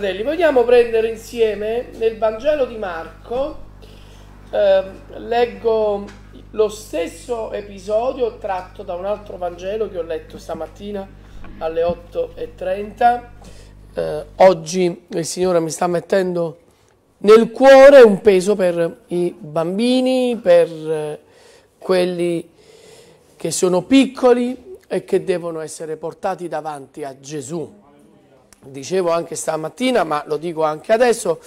fratelli, vogliamo prendere insieme nel Vangelo di Marco, eh, leggo lo stesso episodio tratto da un altro Vangelo che ho letto stamattina alle 8.30. Eh, oggi il Signore mi sta mettendo nel cuore un peso per i bambini, per eh, quelli che sono piccoli e che devono essere portati davanti a Gesù dicevo anche stamattina, ma lo dico anche adesso,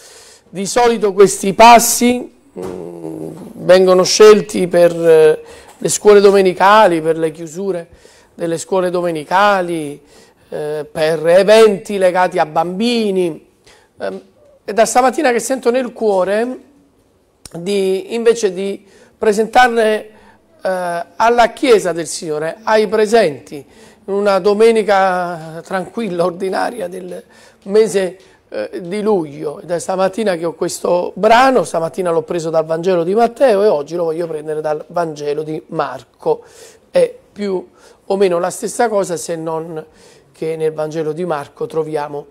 di solito questi passi mh, mm, vengono scelti per eh, le scuole domenicali, per le chiusure delle scuole domenicali, eh, per eventi legati a bambini. Eh, è da stamattina che sento nel cuore di, invece di presentarle eh, alla Chiesa del Signore, ai presenti, una domenica tranquilla, ordinaria del mese eh, di luglio ed è stamattina che ho questo brano, stamattina l'ho preso dal Vangelo di Matteo e oggi lo voglio prendere dal Vangelo di Marco. È più o meno la stessa cosa se non che nel Vangelo di Marco troviamo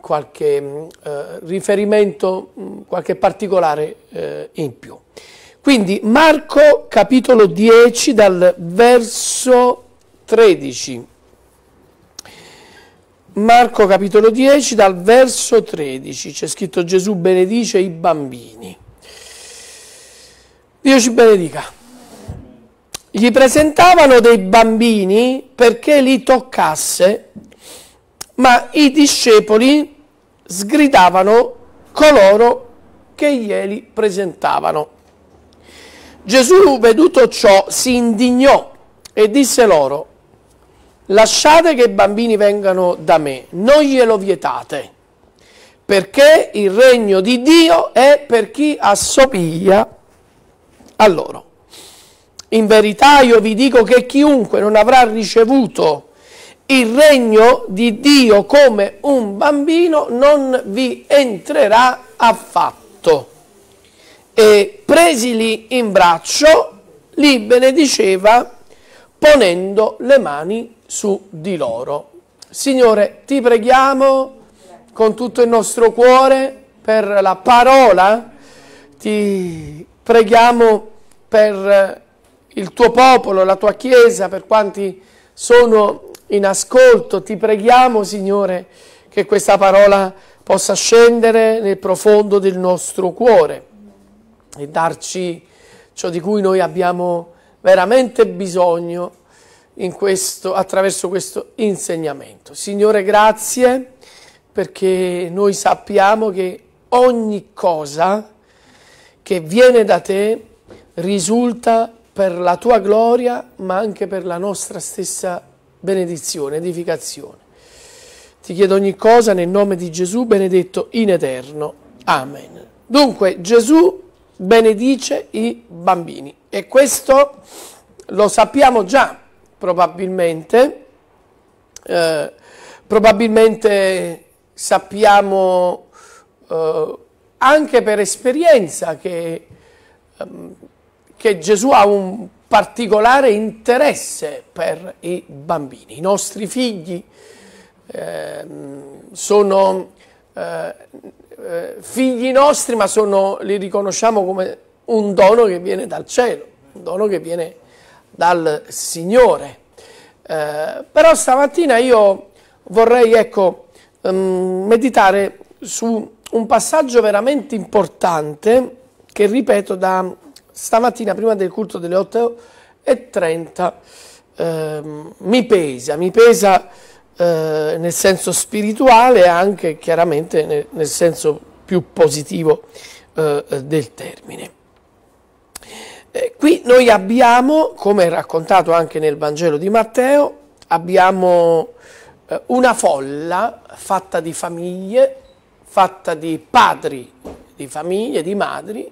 qualche mm, eh, riferimento, mm, qualche particolare eh, in più. Quindi Marco capitolo 10 dal verso 13. Marco capitolo 10 dal verso 13 c'è scritto Gesù benedice i bambini. Dio ci benedica. Gli presentavano dei bambini perché li toccasse, ma i discepoli sgridavano coloro che glieli presentavano. Gesù, veduto ciò, si indignò e disse loro, lasciate che i bambini vengano da me, non glielo vietate, perché il regno di Dio è per chi assopiglia a loro. In verità io vi dico che chiunque non avrà ricevuto il regno di Dio come un bambino non vi entrerà affatto. E presili in braccio, li benediceva ponendo le mani su di loro. Signore, ti preghiamo con tutto il nostro cuore per la parola, ti preghiamo per il tuo popolo, la tua Chiesa, per quanti sono in ascolto. Ti preghiamo, Signore, che questa parola possa scendere nel profondo del nostro cuore e darci ciò di cui noi abbiamo veramente bisogno questo, attraverso questo insegnamento. Signore, grazie perché noi sappiamo che ogni cosa che viene da te risulta per la tua gloria, ma anche per la nostra stessa benedizione, edificazione. Ti chiedo ogni cosa nel nome di Gesù, benedetto in eterno. Amen. Dunque Gesù benedice i bambini e questo lo sappiamo già probabilmente, eh, probabilmente sappiamo eh, anche per esperienza che, ehm, che Gesù ha un particolare interesse per i bambini. I nostri figli ehm, eh, sono eh, figli nostri, ma sono, li riconosciamo come un dono che viene dal cielo, un dono che viene dal Signore. Eh, però stamattina io vorrei ecco, um, meditare su un passaggio veramente importante che ripeto da stamattina prima del culto delle 8.30 eh, mi pesa, mi pesa eh, nel senso spirituale e anche chiaramente nel, nel senso più positivo eh, del termine. Eh, qui noi abbiamo, come raccontato anche nel Vangelo di Matteo, abbiamo eh, una folla fatta di famiglie, fatta di padri di famiglie, di madri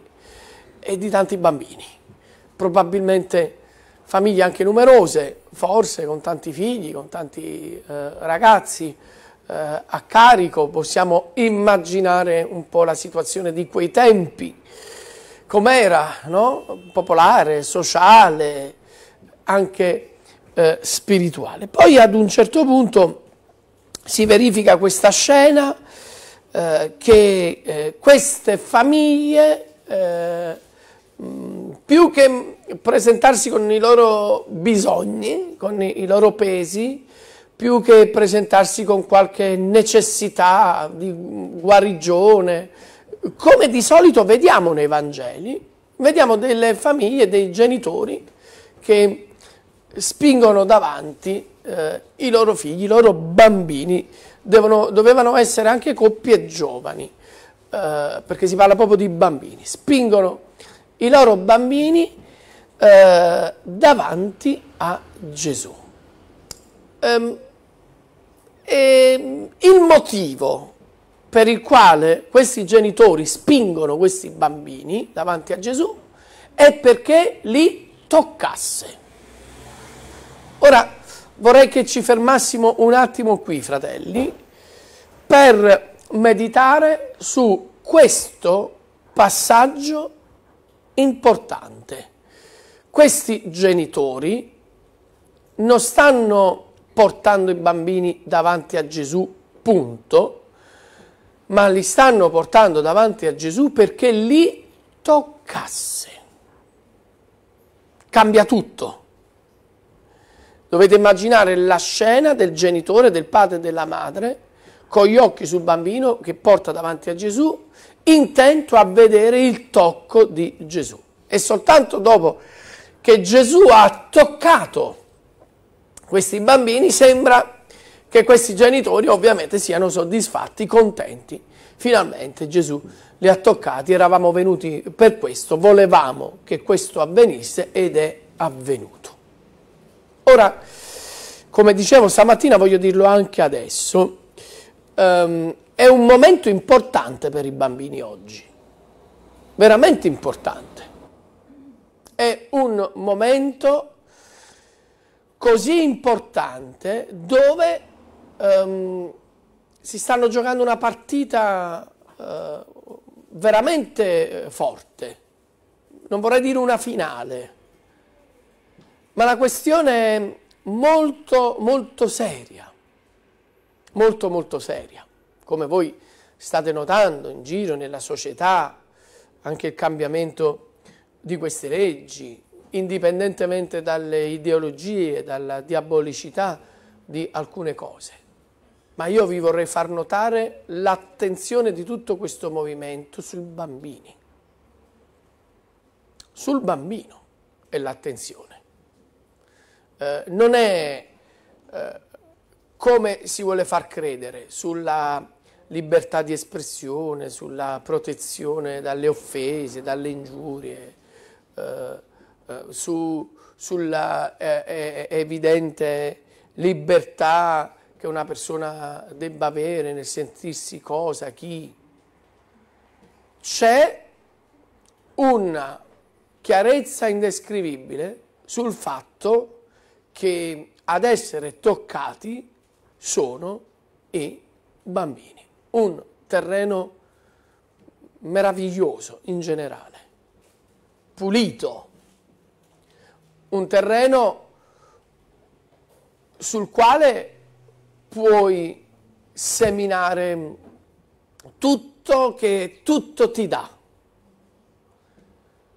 e di tanti bambini. Probabilmente famiglie anche numerose, forse con tanti figli, con tanti eh, ragazzi eh, a carico, possiamo immaginare un po' la situazione di quei tempi com'era, no? popolare, sociale, anche eh, spirituale. Poi ad un certo punto si verifica questa scena eh, che eh, queste famiglie, eh, mh, più che presentarsi con i loro bisogni, con i, loro pesi, più che presentarsi con qualche necessità di guarigione, come di solito vediamo nei Vangeli, vediamo delle famiglie, dei genitori che spingono davanti eh, i loro figli, i loro bambini, Devono, dovevano essere anche coppie giovani, eh, perché si parla proprio di bambini, spingono i loro bambini eh, davanti a Gesù. Ehm, ehm il motivo per il quale questi genitori spingono questi bambini davanti a Gesù è perché li toccasse. Ora vorrei che ci fermassimo un attimo qui, fratelli, per meditare su questo passaggio importante. Questi genitori non stanno portando i bambini davanti a Gesù, punto, ma li stanno portando davanti a Gesù perché li toccasse. Cambia tutto. Dovete immaginare la scena del genitore, del padre e della madre, con gli occhi sul bambino che porta davanti a Gesù, intento a vedere il tocco di Gesù. E soltanto dopo che Gesù ha toccato questi bambini sembra che questi genitori ovviamente siano soddisfatti, contenti. Finalmente Gesù li ha toccati, eravamo venuti per questo, volevamo che questo avvenisse ed è avvenuto. Ora, come dicevo stamattina, voglio dirlo anche adesso, ehm, è un momento importante per i bambini oggi, veramente importante. È un momento così importante dove ehm, si stanno giocando una partita eh, veramente eh, forte, non vorrei dire una finale, ma la questione è molto molto seria, molto molto seria, come voi state notando in giro nella società, anche il cambiamento di queste leggi, indipendentemente dalle ideologie, dalla diabolicità di alcune cose ma io vi vorrei far notare l'attenzione di tutto questo movimento sui bambini. Sul bambino è l'attenzione. Eh, non è eh, come si vuole far credere sulla libertà di espressione, sulla protezione dalle offese, dalle ingiurie, eh, eh su, sulla eh, evidente libertà che una persona debba avere nel sentirsi cosa, chi. C'è una chiarezza indescrivibile sul fatto che ad essere toccati sono i bambini. Un terreno meraviglioso in generale, pulito, un terreno sul quale puoi seminare tutto che tutto ti dà.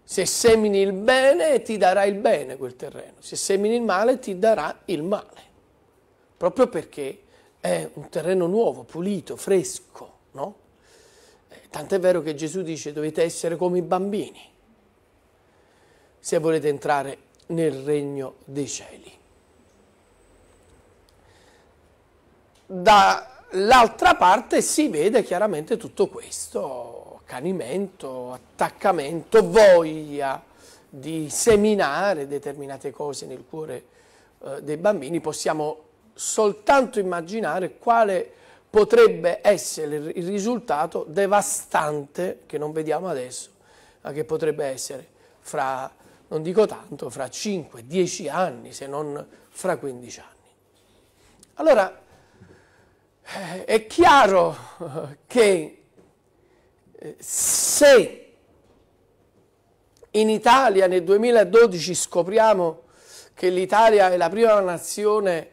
Se semini il bene ti darà il bene quel terreno, se semini il male ti darà il male, proprio perché è un terreno nuovo, pulito, fresco, no? Eh, tant'è vero che Gesù dice dovete essere come i bambini se volete entrare nel regno dei cieli. dall'altra parte si vede chiaramente tutto questo accanimento, attaccamento, voglia di seminare determinate cose nel cuore eh, dei bambini, possiamo soltanto immaginare quale potrebbe essere il risultato devastante che non vediamo adesso, ma che potrebbe essere fra, non dico tanto, fra 5-10 anni, se non fra 15 anni. Allora, è chiaro che eh, se in Italia nel 2012 scopriamo che l'Italia è la prima nazione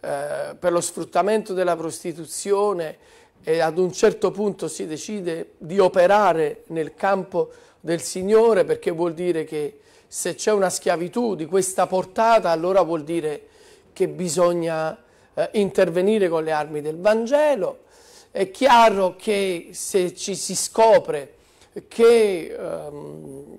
eh, per lo sfruttamento della prostituzione e ad un certo punto si decide di operare nel campo del Signore perché vuol dire che se c'è una schiavitù di questa portata allora vuol dire che bisogna eh, intervenire con le armi del Vangelo. È chiaro che se ci si scopre che ehm,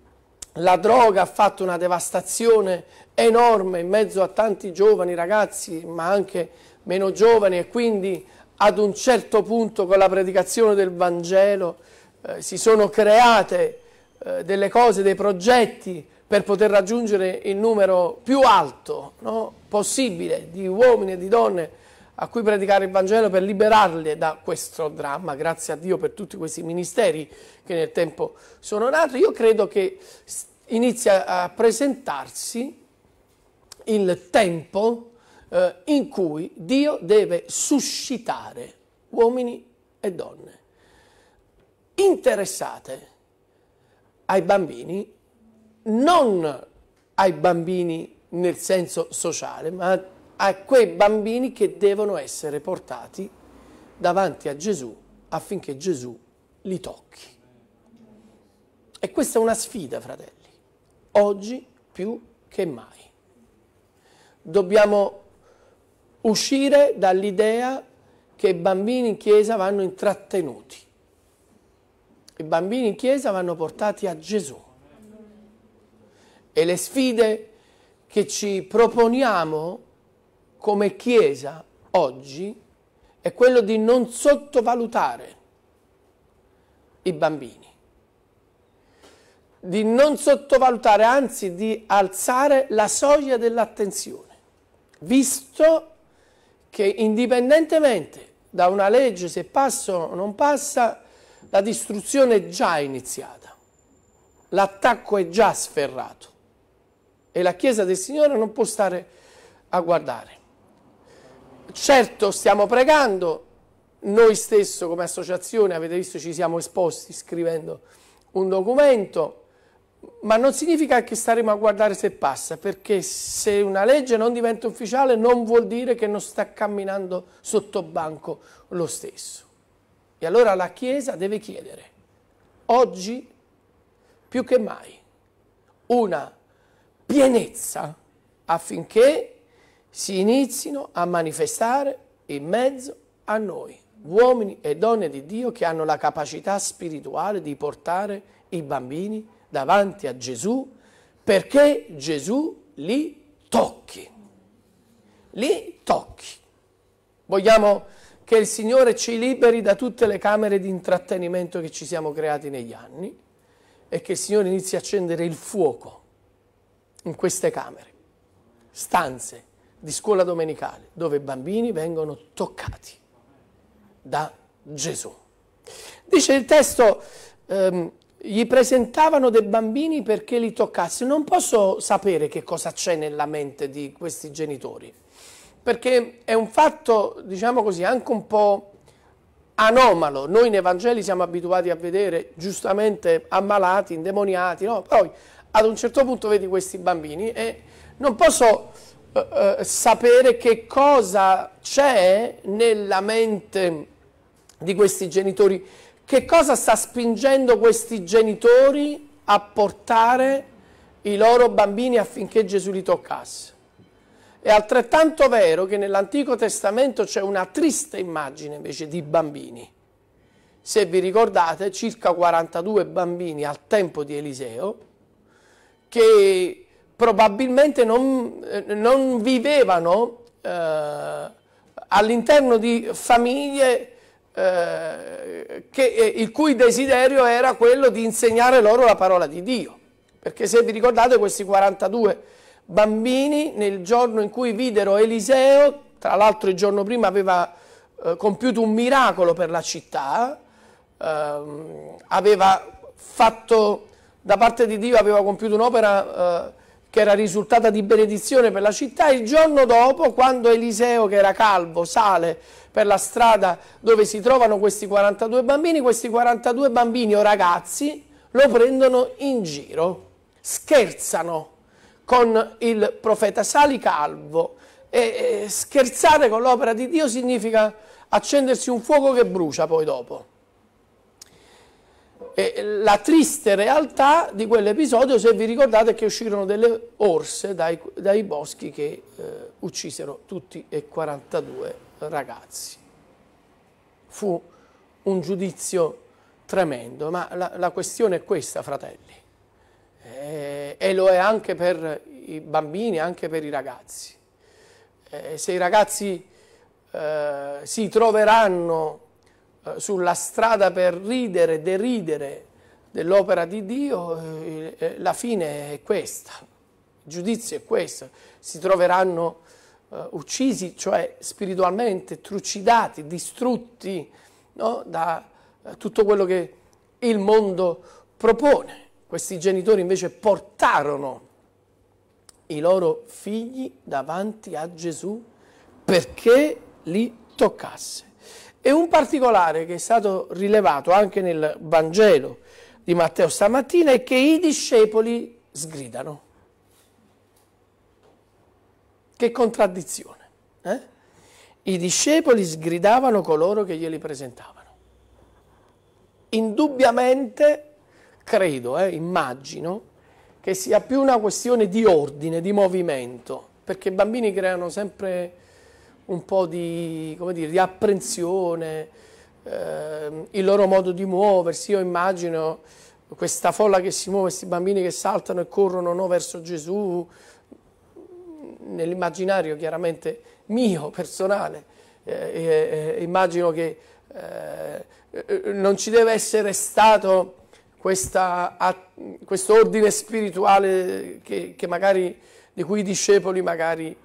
la droga ha fatto una devastazione enorme in mezzo a tanti giovani ragazzi, ma anche meno giovani, e quindi ad un certo punto con la predicazione del Vangelo eh, si sono create eh, delle cose, dei progetti per poter raggiungere il numero più alto no? possibile di uomini e di donne a cui predicare il Vangelo per liberarle da questo dramma, grazie a Dio per tutti questi ministeri che nel tempo sono nati, io credo che inizia a presentarsi il tempo eh, in cui Dio deve suscitare uomini e donne interessate ai bambini, non ai bambini nel senso sociale, ma a quei bambini che devono essere portati davanti a Gesù affinché Gesù li tocchi. E questa è una sfida, fratelli, oggi più che mai. Dobbiamo uscire dall'idea che i bambini in chiesa vanno intrattenuti. I bambini in chiesa vanno portati a Gesù. E le sfide che ci proponiamo come Chiesa oggi è quello di non sottovalutare i bambini, di non sottovalutare, anzi di alzare la soglia dell'attenzione, visto che indipendentemente da una legge, se passa o non passa, la distruzione è già iniziata, l'attacco è già sferrato e la Chiesa del Signore non può stare a guardare. Certo stiamo pregando, noi stessi come associazione, avete visto ci siamo esposti scrivendo un documento, ma non significa che staremo a guardare se passa, perché se una legge non diventa ufficiale non vuol dire che non sta camminando sotto banco lo stesso. E allora la Chiesa deve chiedere, oggi più che mai, una legge pienezza affinché si inizino a manifestare in mezzo a noi, uomini e donne di Dio che hanno la capacità spirituale di portare i bambini davanti a Gesù perché Gesù li tocchi. Li tocchi. Vogliamo che il Signore ci liberi da tutte le camere di intrattenimento che ci siamo creati negli anni e che il Signore inizi a accendere il fuoco in queste camere, stanze di scuola domenicale dove i bambini vengono toccati da Gesù. Dice il testo, ehm, gli presentavano dei bambini perché li toccasse. Non posso sapere che cosa c'è nella mente di questi genitori, perché è un fatto, diciamo così, anche un po' anomalo. Noi in Evangeli siamo abituati a vedere giustamente ammalati, indemoniati, no? Poi ad un certo punto vedi questi bambini e non posso eh, eh, sapere che cosa c'è nella mente di questi genitori, che cosa sta spingendo questi genitori a portare i loro bambini affinché Gesù li toccasse. È altrettanto vero che nell'Antico Testamento c'è una triste immagine invece di bambini. Se vi ricordate, circa 42 bambini al tempo di Eliseo che probabilmente non, eh, non vivevano eh, all'interno di famiglie eh, che, eh, il cui desiderio era quello di insegnare loro la parola di Dio. Perché se vi ricordate questi 42 bambini nel giorno in cui videro Eliseo, tra l'altro il giorno prima aveva eh, compiuto un miracolo per la città, ehm, aveva fatto da parte di Dio aveva compiuto un'opera eh, che era risultata di benedizione per la città, il giorno dopo, quando Eliseo, che era calvo, sale per la strada dove si trovano questi 42 bambini, questi 42 bambini o ragazzi lo prendono in giro, scherzano con il profeta, sali calvo, e scherzare con l'opera di Dio significa accendersi un fuoco che brucia poi dopo eh, la triste realtà di quell'episodio, se vi ricordate, è che uscirono delle orse dai, dai boschi che eh, uccisero tutti e 42 ragazzi. Fu un giudizio tremendo, ma la, la questione è questa, fratelli, eh, e lo è anche per i bambini, anche per i ragazzi. Eh, se i ragazzi eh, si troveranno eh, sulla strada per ridere, deridere dell'opera di Dio, eh, eh, la fine è questa, il giudizio è questo, si troveranno uccisi, cioè spiritualmente trucidati, distrutti no? da tutto quello che il mondo propone. Questi genitori invece portarono i loro figli davanti a Gesù perché li toccasse. E un particolare che è stato rilevato anche nel Vangelo di Matteo stamattina è che i discepoli sgridano. Che contraddizione. Eh? I discepoli sgridavano coloro che glieli presentavano. Indubbiamente, credo, eh, immagino, che sia più una questione di ordine, di movimento, perché i bambini creano sempre un po' di, dire, di apprensione, eh, il loro modo di muoversi. Io immagino questa folla che si muove, questi bambini che saltano e corrono no, verso Gesù, nell'immaginario chiaramente mio, personale. Eh, eh, eh immagino che eh, eh, non ci deve essere stato questo ordine spirituale che, che magari, di cui i discepoli magari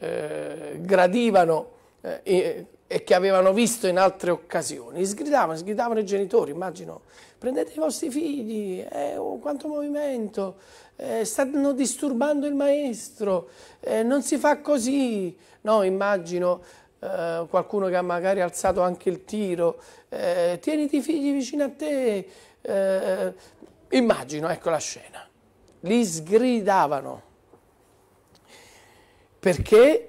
eh, gradivano eh, e, e, che avevano visto in altre occasioni. Sgridavano, sgridavano i genitori, immagino, prendete i vostri figli, eh, oh, quanto movimento, eh, stanno disturbando il maestro, eh, non si fa così. No, immagino eh, qualcuno che ha magari alzato anche il tiro, tieniti i figli vicino a te, immagino, ecco la scena. Li sgridavano perché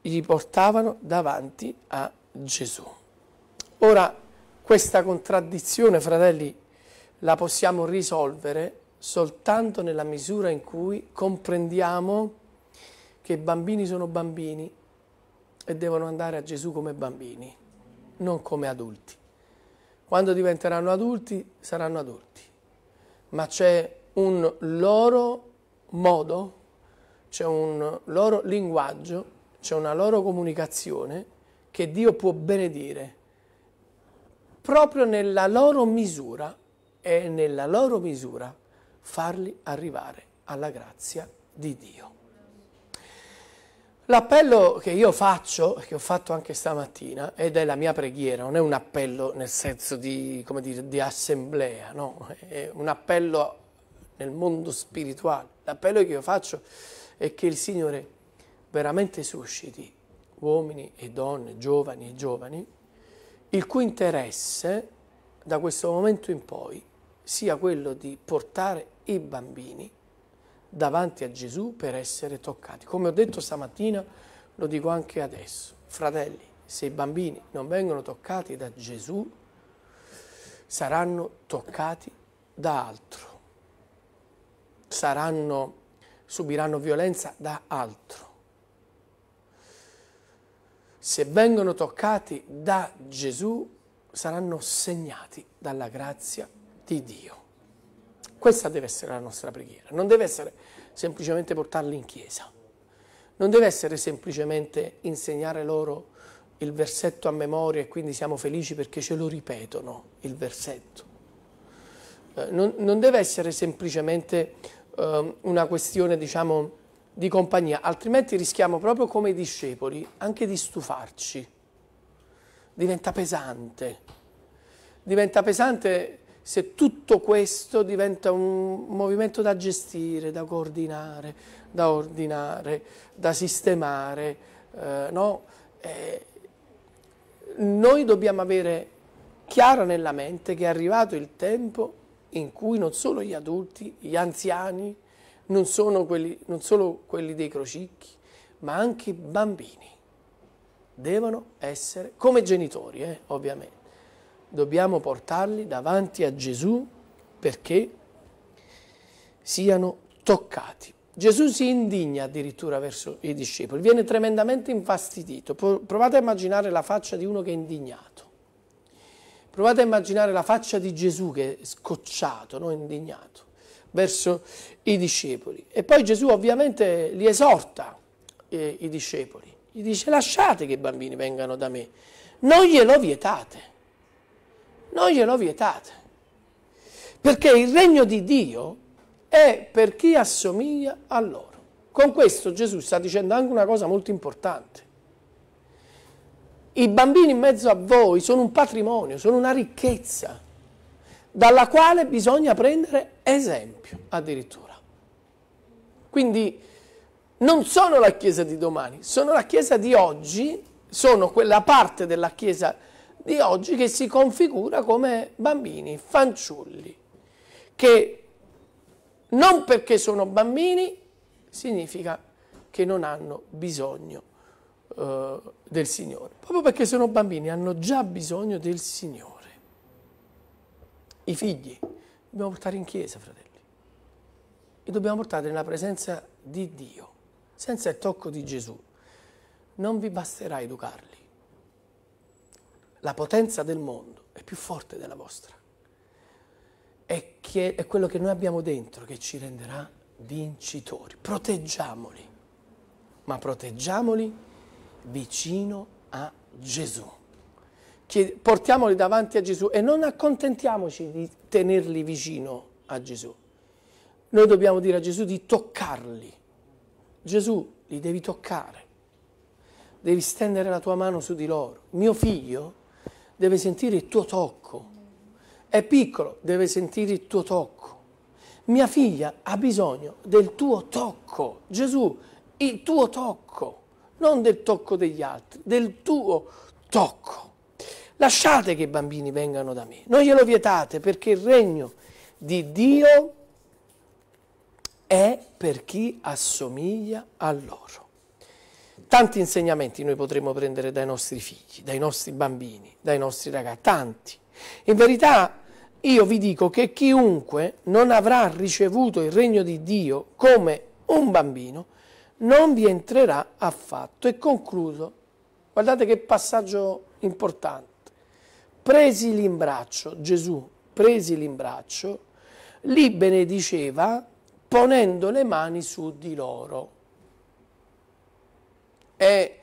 gli portavano davanti a Gesù. Ora, questa contraddizione, fratelli, la possiamo risolvere soltanto nella misura in cui comprendiamo che i bambini sono bambini e devono andare a Gesù come bambini, non come adulti. Quando diventeranno adulti, saranno adulti, ma c'è un loro modo c'è un loro linguaggio, c'è una loro comunicazione che Dio può benedire proprio nella loro misura e nella loro misura farli arrivare alla grazia di Dio. L'appello che io faccio, che ho fatto anche stamattina, ed è la mia preghiera, non è un appello nel senso di, dire, di assemblea, no, è un appello nel mondo spirituale. L'appello che io faccio e che il Signore veramente susciti uomini e donne, giovani e giovani, il cui interesse da questo momento in poi sia quello di portare i bambini davanti a Gesù per essere toccati. Come ho detto stamattina, lo dico anche adesso, fratelli, se i bambini non vengono toccati da Gesù, saranno toccati da altro, saranno subiranno violenza da altro. Se vengono toccati da Gesù, saranno segnati dalla grazia di Dio. Questa deve essere la nostra preghiera. Non deve essere semplicemente portarli in chiesa. Non deve essere semplicemente insegnare loro il versetto a memoria e quindi siamo felici perché ce lo ripetono il versetto. Eh, non, non deve essere semplicemente eh, una questione diciamo, di compagnia, altrimenti rischiamo proprio come discepoli anche di stufarci, diventa pesante, diventa pesante se tutto questo diventa un movimento da gestire, da coordinare, da ordinare, da sistemare, eh, no? eh, noi dobbiamo avere chiaro nella mente che è arrivato il tempo in cui non solo gli adulti, gli anziani, non, quelli, non solo quelli dei crocicchi, ma anche i bambini devono essere, come genitori eh, ovviamente, dobbiamo portarli davanti a Gesù perché siano toccati. Gesù si indigna addirittura verso i discepoli, viene tremendamente infastidito. Provate a immaginare la faccia di uno che è indignato. Provate a immaginare la faccia di Gesù che è scocciato, no? indignato, verso i discepoli. E poi Gesù ovviamente li esorta, eh, i discepoli. Gli dice lasciate che i bambini vengano da me, non glielo vietate, non glielo vietate. Perché il regno di Dio è per chi assomiglia a loro. Con questo Gesù sta dicendo anche una cosa molto importante. I bambini in mezzo a voi sono un patrimonio, sono una ricchezza dalla quale bisogna prendere esempio addirittura. Quindi non sono la Chiesa di domani, sono la Chiesa di oggi, sono quella parte della Chiesa di oggi che si configura come bambini, fanciulli, che non perché sono bambini significa che non hanno bisogno eh, del Signore, proprio perché sono bambini, hanno già bisogno del Signore. I figli dobbiamo portare in chiesa, fratelli, e dobbiamo portare nella presenza di Dio, senza il tocco di Gesù. Non vi basterà educarli. La potenza del mondo è più forte della vostra. È, che, è quello che noi abbiamo dentro che ci renderà vincitori. Proteggiamoli, ma proteggiamoli vicino a Gesù. portiamoli davanti a Gesù e non accontentiamoci di tenerli vicino a Gesù. Noi dobbiamo dire a Gesù di toccarli. Gesù, li devi toccare. Devi stendere la tua mano su di loro. Mio figlio deve sentire il tuo tocco. È piccolo, deve sentire il tuo tocco. Mia figlia ha bisogno del tuo tocco. Gesù, il tuo tocco non del tocco degli altri, del tuo tocco. Lasciate che i bambini vengano da me, non glielo vietate perché il regno di Dio è per chi assomiglia a loro. Tanti insegnamenti noi potremmo prendere dai nostri figli, dai nostri bambini, dai nostri ragazzi, tanti. In verità io vi dico che chiunque non avrà ricevuto il regno di Dio come un bambino, non vi entrerà affatto. E concludo, guardate che passaggio importante. Presi l'imbraccio, Gesù, presi l'imbraccio, li benediceva ponendo le mani su di loro. È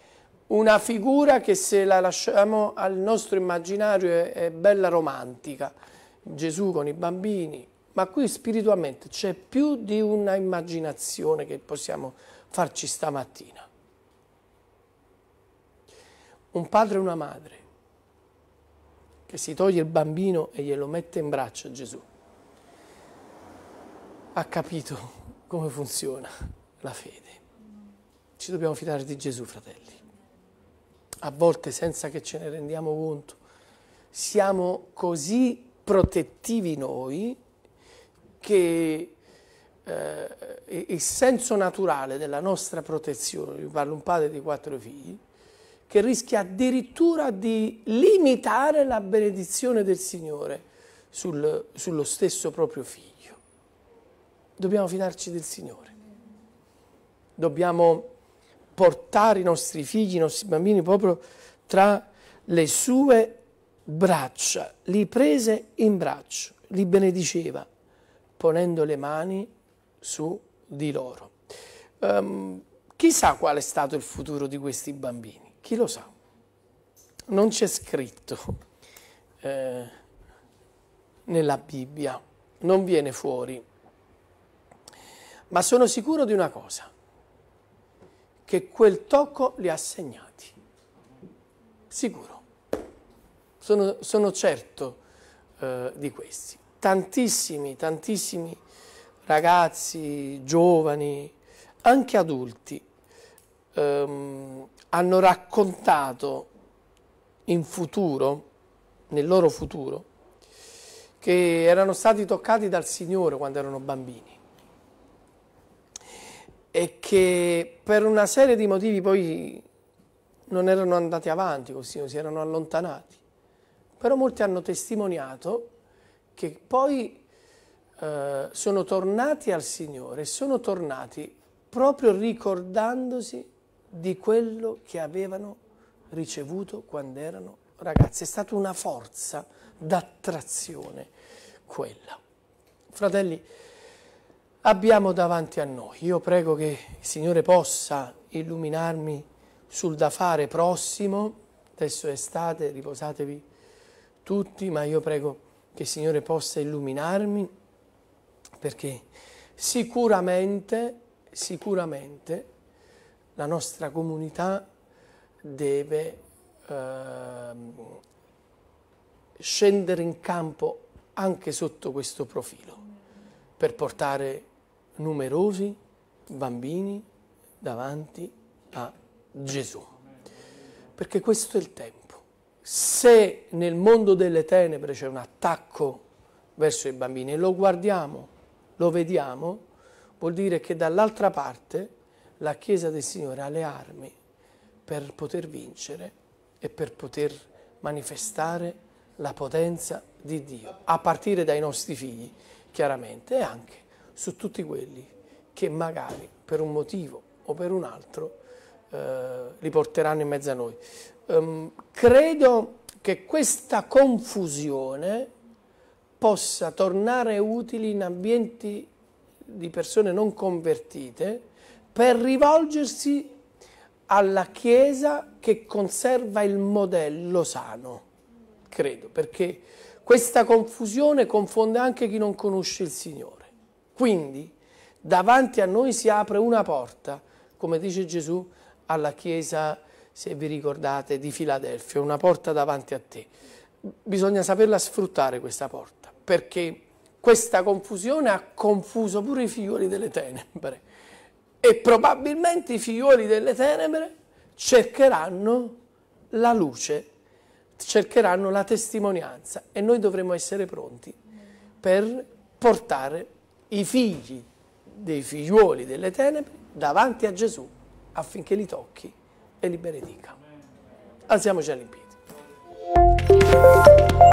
una figura che se la lasciamo al nostro immaginario è bella romantica, Gesù con i bambini, ma qui spiritualmente c'è più di una immaginazione che possiamo farci stamattina. Un padre e una madre che si toglie il bambino e glielo mette in braccio a Gesù ha capito come funziona la fede. Ci dobbiamo fidare di Gesù, fratelli. A volte senza che ce ne rendiamo conto, siamo così protettivi noi che eh, il senso naturale della nostra protezione, parlo un padre di quattro figli, che rischia addirittura di limitare la benedizione del Signore sul, sullo stesso proprio figlio. Dobbiamo fidarci del Signore. Dobbiamo portare i nostri figli, i nostri bambini proprio tra le sue braccia, li prese in braccio, li benediceva, ponendo le mani su di loro. Um, chissà qual è stato il futuro di questi bambini, chi lo sa? Non c'è scritto eh, nella Bibbia, non viene fuori. Ma sono sicuro di una cosa, che quel tocco li ha segnati. Sicuro. Sono, sono certo eh, di questi. Tantissimi, tantissimi ragazzi, giovani, anche adulti, ehm, hanno raccontato in futuro, nel loro futuro, che erano stati toccati dal Signore quando erano bambini e che per una serie di motivi poi non erano andati avanti così, si erano allontanati. Però molti hanno testimoniato che poi eh, sono tornati al Signore, sono tornati proprio ricordandosi di quello che avevano ricevuto quando erano ragazzi. È stata una forza d'attrazione quella. Fratelli, abbiamo davanti a noi, io prego che il Signore possa illuminarmi sul da fare prossimo, adesso è estate, riposatevi tutti, ma io prego che il Signore possa illuminarmi perché sicuramente, sicuramente la nostra comunità deve eh, scendere in campo anche sotto questo profilo per portare numerosi bambini davanti a Gesù. Perché questo è il tempo. Se nel mondo delle tenebre c'è un attacco verso i bambini e lo guardiamo lo vediamo, vuol dire che dall'altra parte la Chiesa del Signore ha le armi per poter vincere e per poter manifestare la potenza di Dio, a partire dai nostri figli, chiaramente, e anche su tutti quelli che magari per un motivo o per un altro eh, li porteranno in mezzo a noi. Um, credo che questa confusione possa tornare utile in ambienti di persone non convertite per rivolgersi alla Chiesa che conserva il modello sano, credo, perché questa confusione confonde anche chi non conosce il Signore. Quindi davanti a noi si apre una porta, come dice Gesù, alla Chiesa, se vi ricordate, di Filadelfia, una porta davanti a te. Bisogna saperla sfruttare questa porta perché questa confusione ha confuso pure i figlioli delle tenebre e probabilmente i figlioli delle tenebre cercheranno la luce, cercheranno la testimonianza e noi dovremo essere pronti per portare i figli dei figliuoli delle tenebre davanti a Gesù affinché li tocchi e li benedica. Alziamoci all'impiede. all'impiedi.